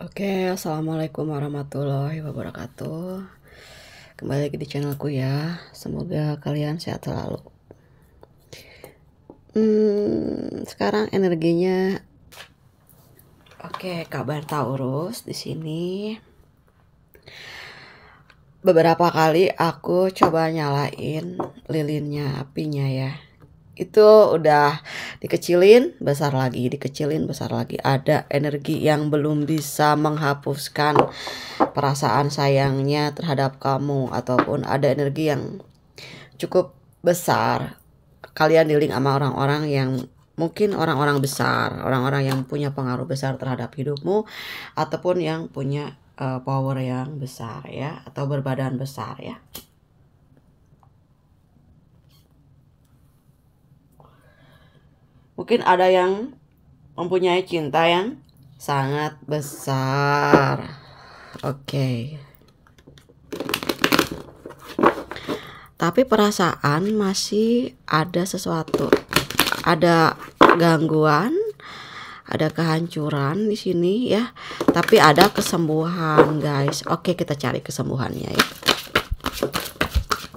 Oke, assalamualaikum warahmatullahi wabarakatuh. Kembali lagi di channelku ya. Semoga kalian sehat selalu. Hmm, sekarang energinya oke kabar Taurus di sini. Beberapa kali aku coba nyalain lilinnya apinya ya itu udah dikecilin besar lagi dikecilin besar lagi ada energi yang belum bisa menghapuskan perasaan sayangnya terhadap kamu ataupun ada energi yang cukup besar kalian dealing sama orang-orang yang mungkin orang-orang besar orang-orang yang punya pengaruh besar terhadap hidupmu ataupun yang punya uh, power yang besar ya atau berbadan besar ya Mungkin ada yang mempunyai cinta yang sangat besar. Oke. Okay. Tapi perasaan masih ada sesuatu. Ada gangguan, ada kehancuran di sini ya. Tapi ada kesembuhan, guys. Oke, okay, kita cari kesembuhannya ya.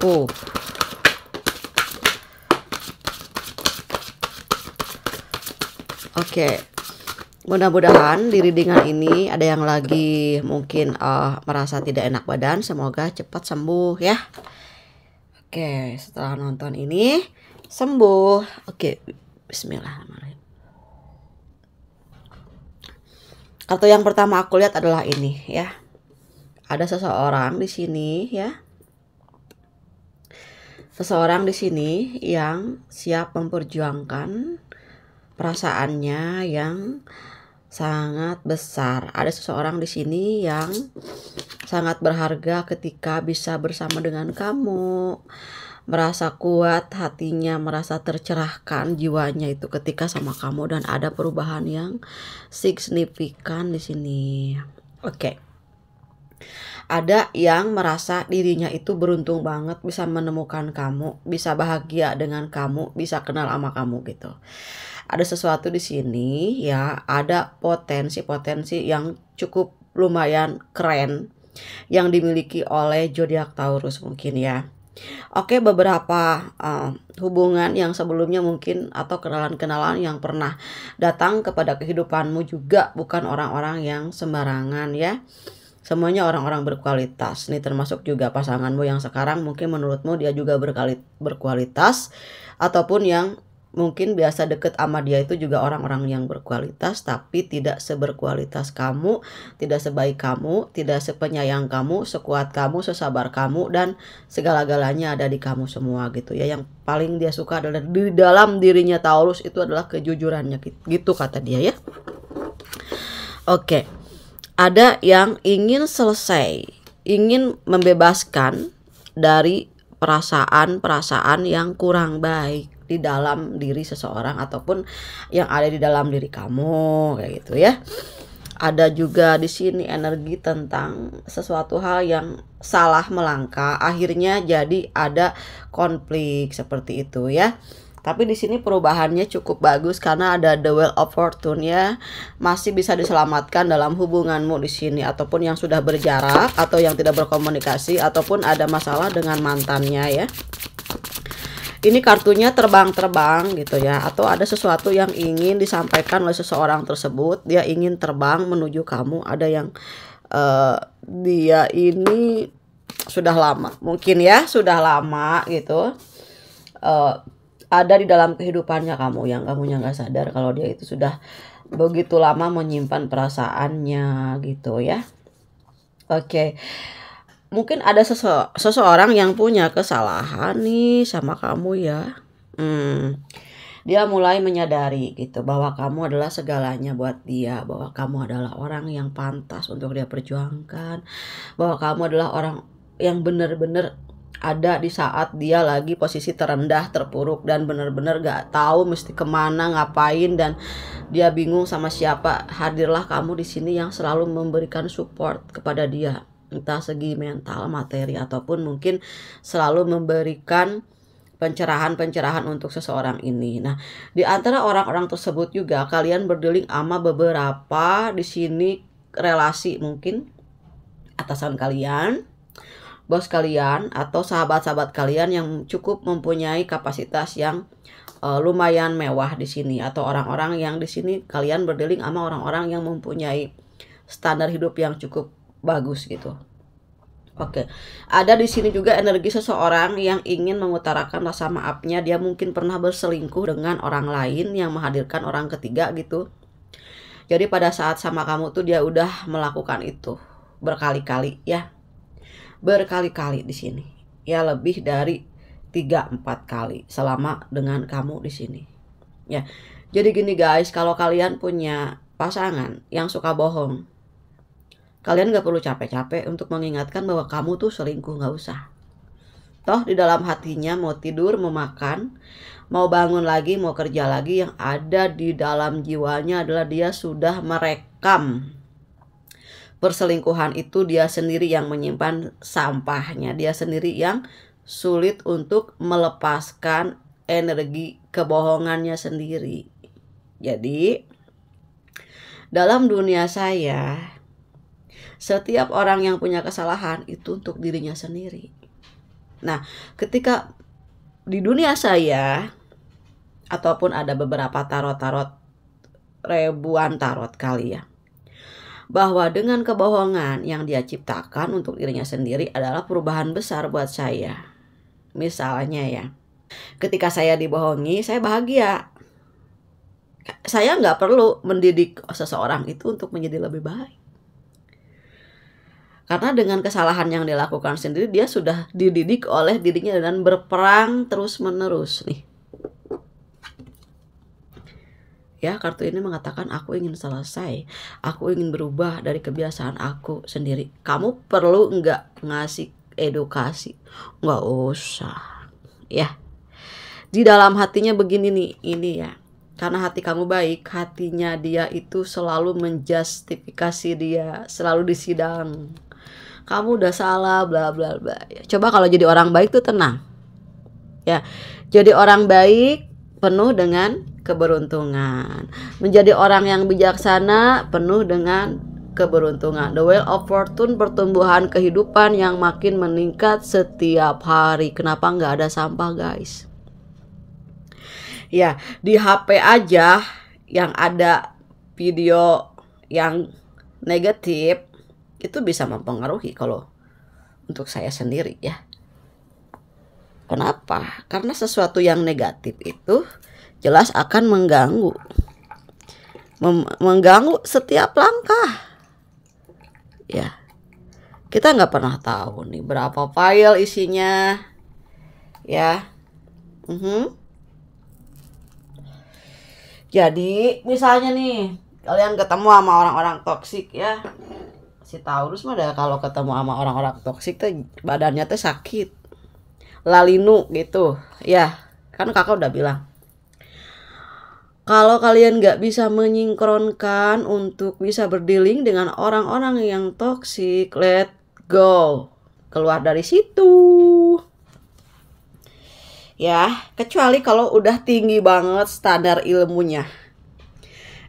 Uh. Oke. Okay. Mudah-mudahan di readingan ini ada yang lagi mungkin uh, merasa tidak enak badan, semoga cepat sembuh ya. Oke, okay, setelah nonton ini sembuh. Oke, okay. bismillahirrahmanirrahim. Atau yang pertama aku lihat adalah ini ya. Ada seseorang di sini ya. Seseorang di sini yang siap memperjuangkan perasaannya yang sangat besar. Ada seseorang di sini yang sangat berharga ketika bisa bersama dengan kamu. Merasa kuat hatinya, merasa tercerahkan jiwanya itu ketika sama kamu dan ada perubahan yang signifikan di sini. Oke. Okay. Ada yang merasa dirinya itu beruntung banget bisa menemukan kamu, bisa bahagia dengan kamu, bisa kenal sama kamu gitu ada sesuatu di sini ya, ada potensi-potensi yang cukup lumayan keren yang dimiliki oleh zodiak Taurus mungkin ya. Oke, beberapa uh, hubungan yang sebelumnya mungkin atau kenalan-kenalan yang pernah datang kepada kehidupanmu juga bukan orang-orang yang sembarangan ya. Semuanya orang-orang berkualitas. Nih termasuk juga pasanganmu yang sekarang mungkin menurutmu dia juga berkualitas ataupun yang mungkin biasa deket sama dia itu juga orang-orang yang berkualitas tapi tidak seberkualitas kamu, tidak sebaik kamu, tidak sepenyayang kamu, sekuat kamu, sesabar kamu dan segala-galanya ada di kamu semua gitu ya. Yang paling dia suka adalah di dalam dirinya Taurus itu adalah kejujurannya gitu kata dia ya. Oke. Ada yang ingin selesai, ingin membebaskan dari perasaan-perasaan yang kurang baik di dalam diri seseorang ataupun yang ada di dalam diri kamu kayak gitu ya ada juga di sini energi tentang sesuatu hal yang salah melangkah akhirnya jadi ada konflik seperti itu ya tapi di sini perubahannya cukup bagus karena ada the well of fortune ya masih bisa diselamatkan dalam hubunganmu di sini ataupun yang sudah berjarak atau yang tidak berkomunikasi ataupun ada masalah dengan mantannya ya ini kartunya terbang-terbang gitu ya atau ada sesuatu yang ingin disampaikan oleh seseorang tersebut dia ingin terbang menuju kamu ada yang uh, dia ini sudah lama mungkin ya sudah lama gitu uh, ada di dalam kehidupannya kamu yang kamu nggak sadar kalau dia itu sudah begitu lama menyimpan perasaannya gitu ya oke okay mungkin ada sese seseorang yang punya kesalahan nih sama kamu ya. Hmm. Dia mulai menyadari gitu bahwa kamu adalah segalanya buat dia, bahwa kamu adalah orang yang pantas untuk dia perjuangkan, bahwa kamu adalah orang yang benar-benar ada di saat dia lagi posisi terendah, terpuruk dan benar-benar gak tahu mesti kemana, ngapain dan dia bingung sama siapa. Hadirlah kamu di sini yang selalu memberikan support kepada dia entah segi mental, materi ataupun mungkin selalu memberikan pencerahan-pencerahan untuk seseorang ini. Nah, di antara orang-orang tersebut juga kalian berdeling sama beberapa di sini relasi mungkin atasan kalian, bos kalian atau sahabat-sahabat kalian yang cukup mempunyai kapasitas yang uh, lumayan mewah di sini atau orang-orang yang di sini kalian berdeling sama orang-orang yang mempunyai standar hidup yang cukup bagus gitu. Oke, okay. ada di sini juga energi seseorang yang ingin mengutarakan rasa maafnya. Dia mungkin pernah berselingkuh dengan orang lain yang menghadirkan orang ketiga gitu. Jadi pada saat sama kamu tuh dia udah melakukan itu berkali-kali ya, berkali-kali di sini. Ya lebih dari 3-4 kali selama dengan kamu di sini. Ya, jadi gini guys, kalau kalian punya pasangan yang suka bohong, Kalian gak perlu capek-capek untuk mengingatkan bahwa kamu tuh selingkuh gak usah. Toh di dalam hatinya mau tidur, mau makan, mau bangun lagi, mau kerja lagi yang ada di dalam jiwanya adalah dia sudah merekam perselingkuhan itu dia sendiri yang menyimpan sampahnya, dia sendiri yang sulit untuk melepaskan energi kebohongannya sendiri. Jadi dalam dunia saya setiap orang yang punya kesalahan itu untuk dirinya sendiri. Nah, ketika di dunia saya ataupun ada beberapa tarot-tarot ribuan tarot kali ya bahwa dengan kebohongan yang dia ciptakan untuk dirinya sendiri adalah perubahan besar buat saya. Misalnya ya, ketika saya dibohongi, saya bahagia. Saya nggak perlu mendidik seseorang itu untuk menjadi lebih baik. Karena dengan kesalahan yang dilakukan sendiri dia sudah dididik oleh dirinya dan berperang terus-menerus nih. Ya, kartu ini mengatakan aku ingin selesai, aku ingin berubah dari kebiasaan aku sendiri. Kamu perlu nggak ngasih edukasi? Nggak usah. Ya. Di dalam hatinya begini nih, ini ya karena hati kamu baik, hatinya dia itu selalu menjustifikasi dia, selalu disidang kamu udah salah bla bla bla ya, coba kalau jadi orang baik tuh tenang ya jadi orang baik penuh dengan keberuntungan menjadi orang yang bijaksana penuh dengan keberuntungan the wheel of fortune pertumbuhan kehidupan yang makin meningkat setiap hari kenapa nggak ada sampah guys ya di HP aja yang ada video yang negatif itu bisa mempengaruhi kalau untuk saya sendiri ya. Kenapa? Karena sesuatu yang negatif itu jelas akan mengganggu Mem mengganggu setiap langkah. Ya. Kita nggak pernah tahu nih berapa file isinya. Ya. Mm -hmm. Jadi, misalnya nih, kalian ketemu sama orang-orang toksik ya si Taurus mah dah kalau ketemu sama orang-orang toksik tuh badannya tuh sakit lalinu gitu ya kan kakak udah bilang kalau kalian nggak bisa menyingkronkan untuk bisa berdiling dengan orang-orang yang toksik, let go. Keluar dari situ. Ya, kecuali kalau udah tinggi banget standar ilmunya.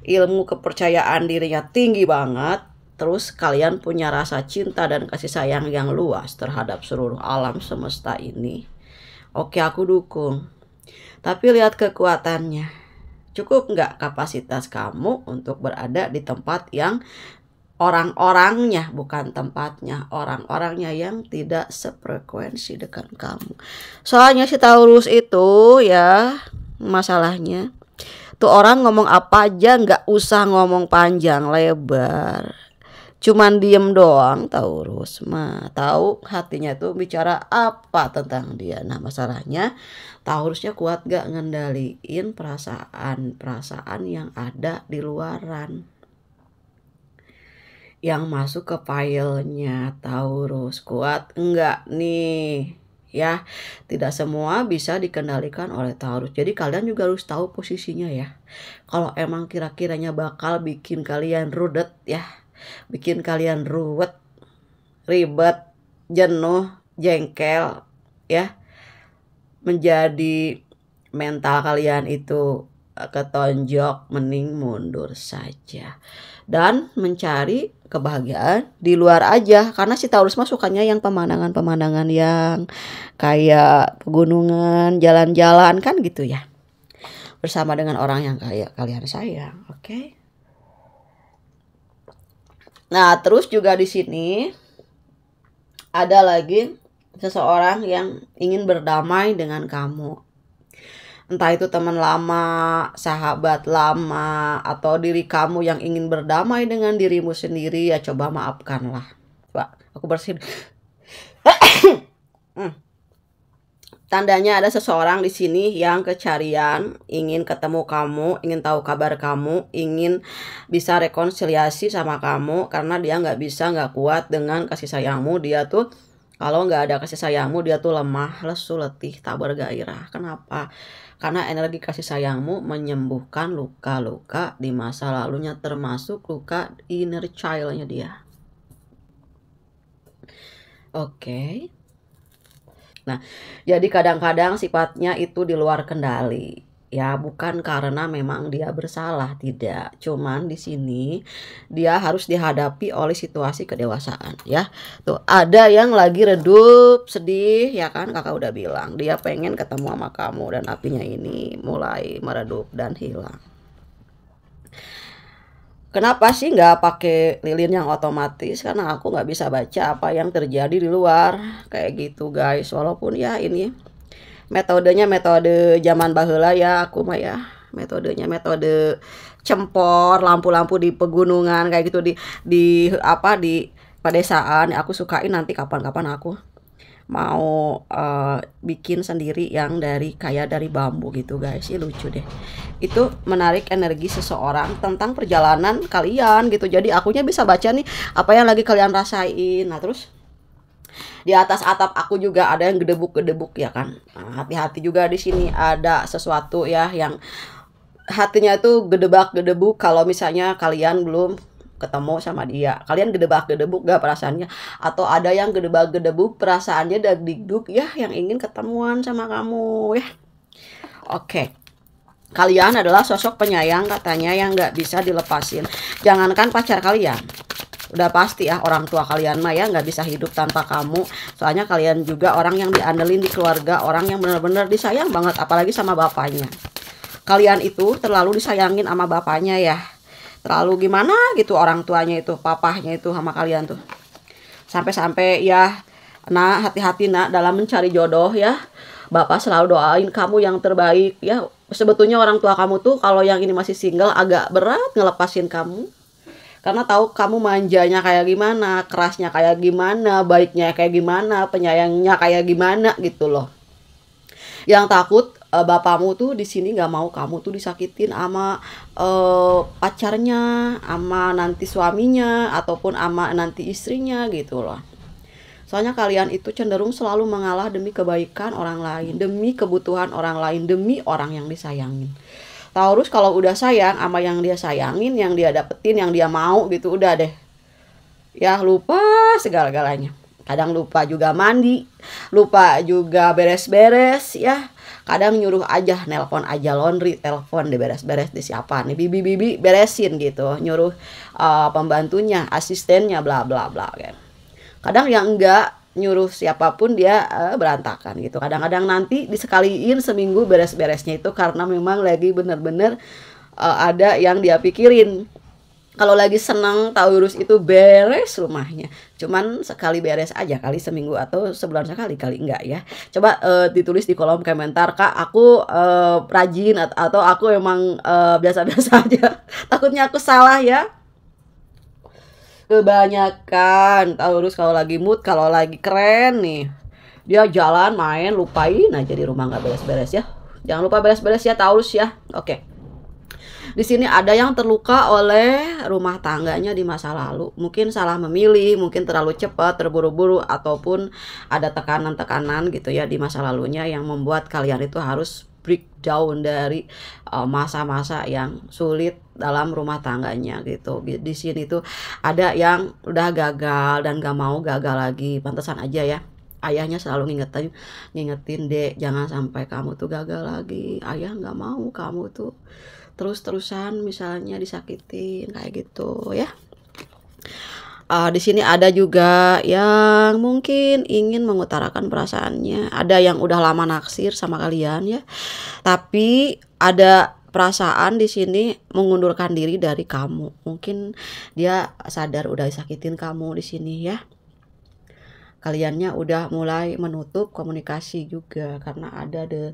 Ilmu kepercayaan dirinya tinggi banget, Terus kalian punya rasa cinta dan kasih sayang yang luas terhadap seluruh alam semesta ini. Oke aku dukung. Tapi lihat kekuatannya. Cukup nggak kapasitas kamu untuk berada di tempat yang orang-orangnya bukan tempatnya orang-orangnya yang tidak sefrekuensi dengan kamu soalnya si Taurus itu ya masalahnya tuh orang ngomong apa aja nggak usah ngomong panjang lebar cuman diem doang tahu Rusma tahu hatinya tuh bicara apa tentang dia nah masalahnya Taurusnya kuat gak ngendaliin perasaan-perasaan yang ada di luaran yang masuk ke filenya Taurus kuat enggak nih ya tidak semua bisa dikendalikan oleh Taurus jadi kalian juga harus tahu posisinya ya kalau emang kira-kiranya bakal bikin kalian rudet ya bikin kalian ruwet, ribet, jenuh, jengkel, ya. Menjadi mental kalian itu e, ketonjok, mending mundur saja. Dan mencari kebahagiaan di luar aja karena si Taurus mah sukanya yang pemandangan-pemandangan yang kayak pegunungan, jalan-jalan kan gitu ya. Bersama dengan orang yang kayak kalian sayang, oke? Okay? Nah, terus juga di sini ada lagi seseorang yang ingin berdamai dengan kamu. Entah itu teman lama, sahabat lama, atau diri kamu yang ingin berdamai dengan dirimu sendiri, ya coba maafkanlah. Pak, aku bersin. hmm tandanya ada seseorang di sini yang kecarian, ingin ketemu kamu, ingin tahu kabar kamu, ingin bisa rekonsiliasi sama kamu karena dia nggak bisa nggak kuat dengan kasih sayangmu. Dia tuh kalau nggak ada kasih sayangmu dia tuh lemah, lesu, letih, tak bergairah. Kenapa? Karena energi kasih sayangmu menyembuhkan luka-luka di masa lalunya termasuk luka inner childnya dia. Oke. Okay. Nah, jadi kadang-kadang sifatnya itu di luar kendali. Ya, bukan karena memang dia bersalah, tidak. Cuman di sini dia harus dihadapi oleh situasi kedewasaan, ya. Tuh, ada yang lagi redup, sedih, ya kan? Kakak udah bilang, dia pengen ketemu sama kamu dan apinya ini mulai meredup dan hilang. Kenapa sih nggak pakai lilin yang otomatis? Karena aku nggak bisa baca apa yang terjadi di luar. Kayak gitu guys. Walaupun ya ini metodenya metode zaman bahula ya aku mah ya. Metodenya metode cempor, lampu-lampu di pegunungan kayak gitu di di apa di pedesaan. Aku sukain nanti kapan-kapan aku mau uh, bikin sendiri yang dari kayak dari bambu gitu guys ini lucu deh itu menarik energi seseorang tentang perjalanan kalian gitu jadi akunya bisa baca nih apa yang lagi kalian rasain nah terus di atas atap aku juga ada yang gedebuk-gedebuk ya kan nah, hati-hati nah, juga di sini ada sesuatu ya yang hatinya itu gedebak-gedebuk kalau misalnya kalian belum ketemu sama dia kalian gedebak gedebuk gak perasaannya atau ada yang gedebak gedebuk perasaannya digduk ya yang ingin ketemuan sama kamu ya oke kalian adalah sosok penyayang katanya yang nggak bisa dilepasin jangankan pacar kalian udah pasti ya orang tua kalian mah ya nggak bisa hidup tanpa kamu soalnya kalian juga orang yang diandelin di keluarga orang yang benar-benar disayang banget apalagi sama bapaknya kalian itu terlalu disayangin sama bapaknya ya terlalu gimana gitu orang tuanya itu papahnya itu sama kalian tuh sampai-sampai ya nah hati-hati nak dalam mencari jodoh ya bapak selalu doain kamu yang terbaik ya sebetulnya orang tua kamu tuh kalau yang ini masih single agak berat ngelepasin kamu karena tahu kamu manjanya kayak gimana, kerasnya kayak gimana, baiknya kayak gimana, penyayangnya kayak gimana gitu loh. Yang takut uh, eh, bapakmu tuh di sini nggak mau kamu tuh disakitin ama uh, eh, pacarnya, ama nanti suaminya ataupun ama nanti istrinya gitu loh. Soalnya kalian itu cenderung selalu mengalah demi kebaikan orang lain, demi kebutuhan orang lain, demi orang yang disayangin. Taurus kalau udah sayang ama yang dia sayangin, yang dia dapetin, yang dia mau gitu udah deh. Ya lupa segala-galanya. Kadang lupa juga mandi, lupa juga beres-beres ya kadang nyuruh aja nelpon aja laundry telepon di beres-beres di siapa nih bibi bibi beresin gitu nyuruh uh, pembantunya asistennya bla bla bla kan kadang yang enggak nyuruh siapapun dia uh, berantakan gitu. Kadang-kadang nanti disekaliin seminggu beres-beresnya itu karena memang lagi bener-bener uh, ada yang dia pikirin kalau lagi senang Taurus itu beres rumahnya cuman sekali beres aja kali seminggu atau sebulan sekali kali enggak ya coba uh, ditulis di kolom komentar kak aku uh, rajin atau aku emang eh, biasa-biasa uh, aja takutnya aku salah ya kebanyakan Taurus kalau lagi mood kalau lagi keren nih dia jalan main lupain aja di rumah nggak beres-beres ya jangan lupa beres-beres ya taurus ya oke okay. Di sini ada yang terluka oleh rumah tangganya di masa lalu. Mungkin salah memilih, mungkin terlalu cepat, terburu-buru ataupun ada tekanan-tekanan gitu ya di masa lalunya yang membuat kalian itu harus break down dari uh, masa-masa yang sulit dalam rumah tangganya gitu. Di sini tuh ada yang udah gagal dan gak mau gagal lagi. Pantesan aja ya ayahnya selalu ngingetin ngingetin dek jangan sampai kamu tuh gagal lagi ayah nggak mau kamu tuh terus-terusan misalnya disakitin kayak gitu ya uh, di sini ada juga yang mungkin ingin mengutarakan perasaannya ada yang udah lama naksir sama kalian ya tapi ada perasaan di sini mengundurkan diri dari kamu mungkin dia sadar udah disakitin kamu di sini ya kaliannya udah mulai menutup komunikasi juga karena ada the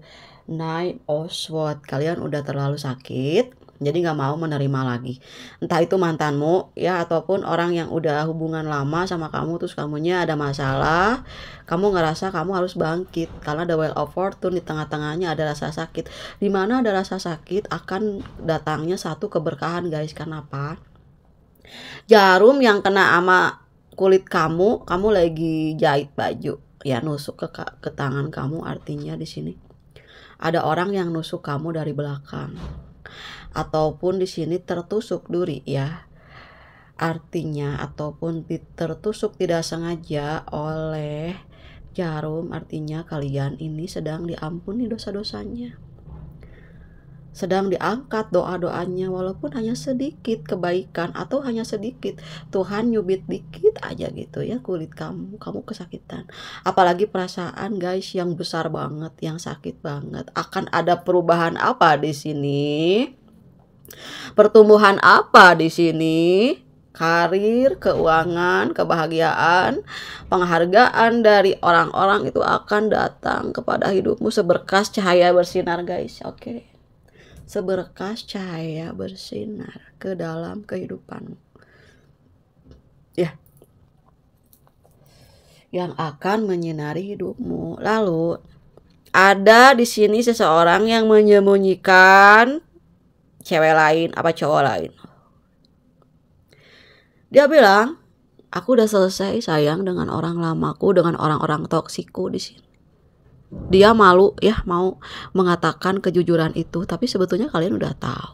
Nine Oswald kalian udah terlalu sakit jadi nggak mau menerima lagi entah itu mantanmu ya ataupun orang yang udah hubungan lama sama kamu terus kamunya ada masalah kamu ngerasa kamu harus bangkit karena ada well of fortune di tengah-tengahnya ada rasa sakit di mana ada rasa sakit akan datangnya satu keberkahan guys kenapa jarum yang kena ama kulit kamu kamu lagi jahit baju ya nusuk ke ke tangan kamu artinya di sini ada orang yang nusuk kamu dari belakang ataupun di sini tertusuk duri ya artinya ataupun tertusuk tidak sengaja oleh jarum artinya kalian ini sedang diampuni dosa-dosanya sedang diangkat doa-doanya walaupun hanya sedikit kebaikan atau hanya sedikit Tuhan nyubit dikit aja gitu ya kulit kamu kamu kesakitan apalagi perasaan guys yang besar banget yang sakit banget akan ada perubahan apa di sini pertumbuhan apa di sini karir, keuangan, kebahagiaan, penghargaan dari orang-orang itu akan datang kepada hidupmu seberkas cahaya bersinar guys. Oke. Okay seberkas cahaya bersinar ke dalam kehidupanmu. Ya. Yang akan menyinari hidupmu. Lalu ada di sini seseorang yang menyembunyikan cewek lain apa cowok lain. Dia bilang, "Aku udah selesai sayang dengan orang lamaku, dengan orang-orang toksiku di sini." dia malu ya mau mengatakan kejujuran itu tapi sebetulnya kalian udah tahu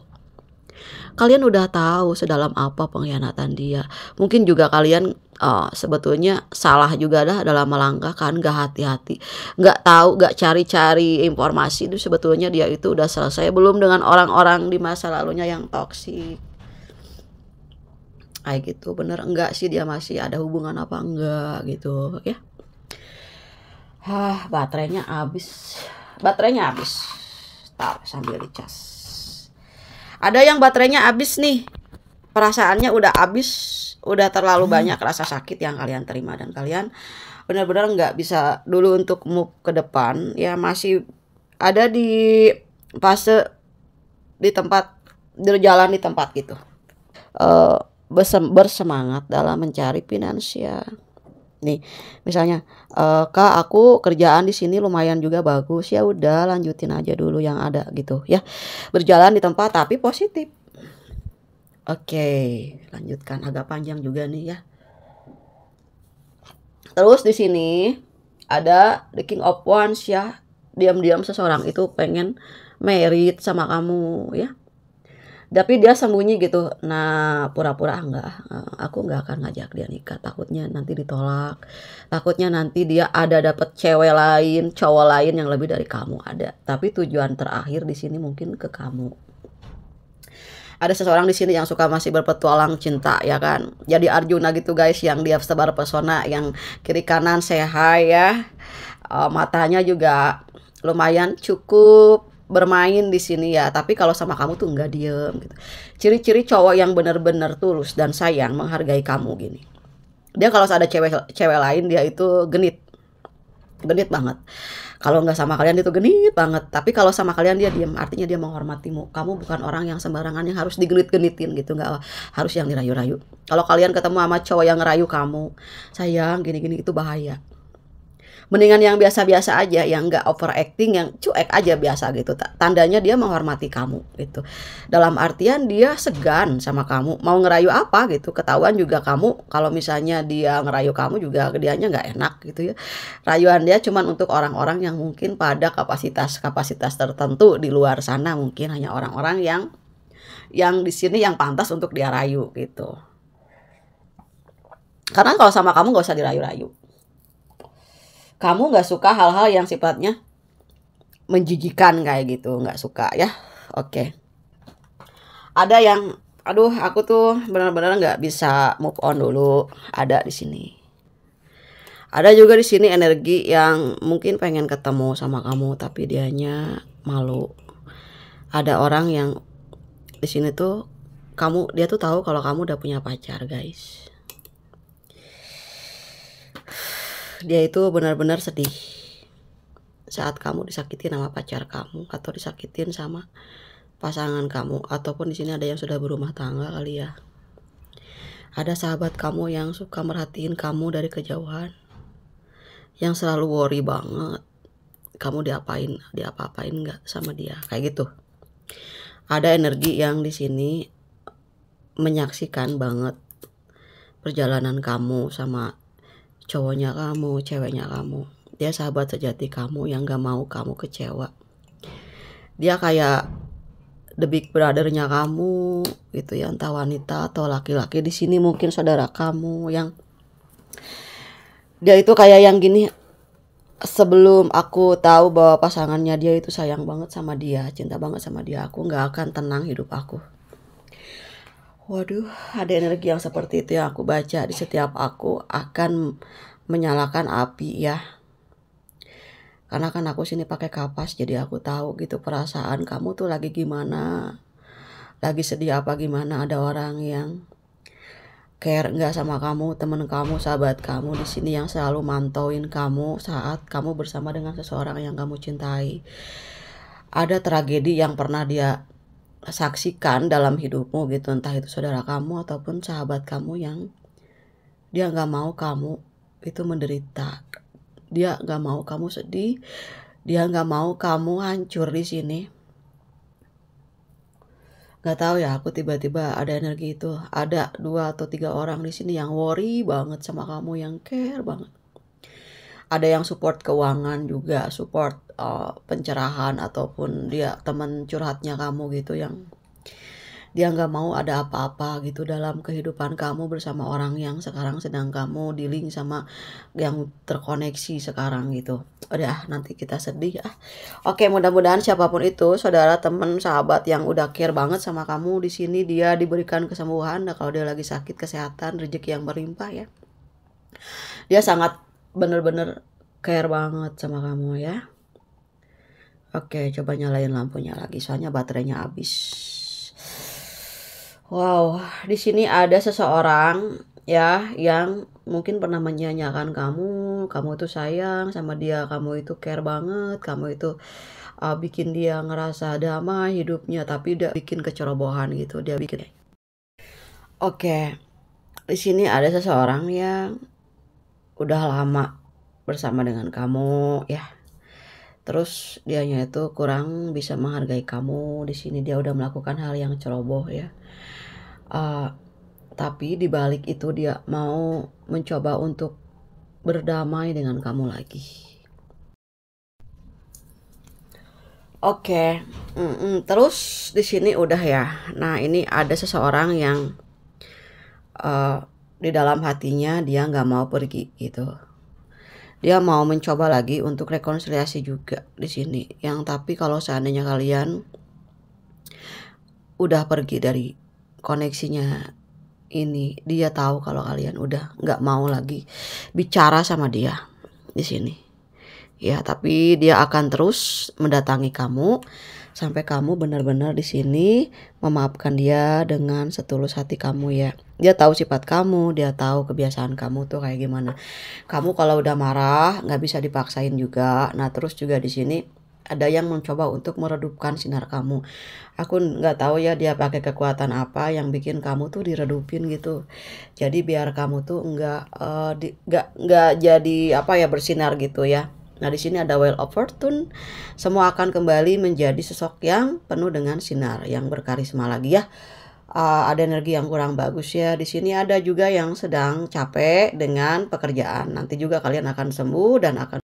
kalian udah tahu sedalam apa pengkhianatan dia mungkin juga kalian uh, sebetulnya salah juga dah dalam melangkah kan gak hati-hati gak tahu gak cari-cari informasi itu sebetulnya dia itu udah selesai belum dengan orang-orang di masa lalunya yang toksik kayak gitu bener enggak sih dia masih ada hubungan apa enggak gitu ya Hah, baterainya habis. Baterainya habis. Tar, sambil dicas. Ada yang baterainya habis nih. Perasaannya udah habis, udah terlalu hmm. banyak rasa sakit yang kalian terima dan kalian benar-benar nggak bisa dulu untuk move ke depan. Ya masih ada di fase di tempat di jalan di tempat gitu. Uh, bersemangat dalam mencari finansial nih misalnya e, kak aku kerjaan di sini lumayan juga bagus ya udah lanjutin aja dulu yang ada gitu ya berjalan di tempat tapi positif oke okay, lanjutkan agak panjang juga nih ya terus di sini ada the king of wands ya diam-diam seseorang itu pengen merit sama kamu ya tapi dia sembunyi gitu nah pura-pura enggak eh, aku enggak akan ngajak dia nikah takutnya nanti ditolak takutnya nanti dia ada dapet cewek lain cowok lain yang lebih dari kamu ada tapi tujuan terakhir di sini mungkin ke kamu ada seseorang di sini yang suka masih berpetualang cinta ya kan jadi Arjuna gitu guys yang dia sebar pesona yang kiri kanan sehat ya eh, matanya juga lumayan cukup bermain di sini ya tapi kalau sama kamu tuh nggak diem gitu ciri-ciri cowok yang bener-bener tulus dan sayang menghargai kamu gini dia kalau ada cewek cewek lain dia itu genit genit banget kalau nggak sama kalian itu genit banget tapi kalau sama kalian dia diem artinya dia menghormatimu kamu bukan orang yang sembarangan yang harus digenit-genitin gitu nggak harus yang dirayu-rayu kalau kalian ketemu sama cowok yang rayu kamu sayang gini-gini itu bahaya mendingan yang biasa-biasa aja yang nggak overacting yang cuek aja biasa gitu tandanya dia menghormati kamu gitu dalam artian dia segan sama kamu mau ngerayu apa gitu ketahuan juga kamu kalau misalnya dia ngerayu kamu juga dianya nggak enak gitu ya rayuan dia cuman untuk orang-orang yang mungkin pada kapasitas-kapasitas tertentu di luar sana mungkin hanya orang-orang yang yang di sini yang pantas untuk dia rayu gitu karena kalau sama kamu gak usah dirayu-rayu kamu nggak suka hal-hal yang sifatnya menjijikan kayak gitu nggak suka ya oke okay. ada yang aduh aku tuh benar-benar nggak bisa move on dulu ada di sini ada juga di sini energi yang mungkin pengen ketemu sama kamu tapi dianya malu. Ada orang yang di sini tuh kamu dia tuh tahu kalau kamu udah punya pacar, guys. dia itu benar-benar sedih saat kamu disakitin sama pacar kamu atau disakitin sama pasangan kamu ataupun di sini ada yang sudah berumah tangga kali ya ada sahabat kamu yang suka merhatiin kamu dari kejauhan yang selalu worry banget kamu diapain diapa-apain nggak sama dia kayak gitu ada energi yang di sini menyaksikan banget perjalanan kamu sama cowoknya kamu, ceweknya kamu. Dia sahabat sejati kamu yang gak mau kamu kecewa. Dia kayak the big brothernya kamu gitu ya entah wanita atau laki-laki di sini mungkin saudara kamu yang dia itu kayak yang gini sebelum aku tahu bahwa pasangannya dia itu sayang banget sama dia cinta banget sama dia aku nggak akan tenang hidup aku Waduh, ada energi yang seperti itu yang aku baca di setiap aku akan menyalakan api ya. Karena kan aku sini pakai kapas jadi aku tahu gitu perasaan kamu tuh lagi gimana. Lagi sedih apa gimana ada orang yang care nggak sama kamu, temen kamu, sahabat kamu di sini yang selalu mantauin kamu saat kamu bersama dengan seseorang yang kamu cintai. Ada tragedi yang pernah dia saksikan dalam hidupmu gitu entah itu saudara kamu ataupun sahabat kamu yang dia nggak mau kamu itu menderita dia nggak mau kamu sedih dia nggak mau kamu hancur di sini nggak tahu ya aku tiba-tiba ada energi itu ada dua atau tiga orang di sini yang worry banget sama kamu yang care banget ada yang support keuangan juga support uh, pencerahan ataupun dia teman curhatnya kamu gitu yang dia nggak mau ada apa-apa gitu dalam kehidupan kamu bersama orang yang sekarang sedang kamu dealing sama yang terkoneksi sekarang gitu udah nanti kita sedih ya. oke mudah-mudahan siapapun itu saudara teman sahabat yang udah care banget sama kamu di sini dia diberikan kesembuhan nah kalau dia lagi sakit kesehatan rezeki yang berlimpah ya dia sangat bener-bener care banget sama kamu ya. Oke, coba nyalain lampunya lagi soalnya baterainya habis. Wow, di sini ada seseorang ya yang mungkin pernah menyanyiakan kamu, kamu itu sayang sama dia, kamu itu care banget, kamu itu uh, bikin dia ngerasa damai hidupnya tapi udah bikin kecerobohan gitu, dia bikin Oke. Di sini ada seseorang yang udah lama bersama dengan kamu ya terus dianya itu kurang bisa menghargai kamu di sini dia udah melakukan hal yang ceroboh ya uh, tapi dibalik itu dia mau mencoba untuk berdamai dengan kamu lagi Oke, okay. mm -mm. terus di sini udah ya. Nah ini ada seseorang yang uh, di dalam hatinya dia nggak mau pergi gitu. Dia mau mencoba lagi untuk rekonsiliasi juga di sini. Yang tapi kalau seandainya kalian udah pergi dari koneksinya ini, dia tahu kalau kalian udah nggak mau lagi bicara sama dia di sini. Ya, tapi dia akan terus mendatangi kamu sampai kamu benar-benar di sini memaafkan dia dengan setulus hati kamu ya. Dia tahu sifat kamu, dia tahu kebiasaan kamu tuh kayak gimana. Kamu kalau udah marah nggak bisa dipaksain juga. Nah terus juga di sini ada yang mencoba untuk meredupkan sinar kamu. Aku nggak tahu ya dia pakai kekuatan apa yang bikin kamu tuh diredupin gitu. Jadi biar kamu tuh nggak eh, nggak uh, nggak jadi apa ya bersinar gitu ya Nah, di sini ada well of Fortune. Semua akan kembali menjadi sosok yang penuh dengan sinar, yang berkarisma lagi ya. Uh, ada energi yang kurang bagus ya. Di sini ada juga yang sedang capek dengan pekerjaan. Nanti juga kalian akan sembuh dan akan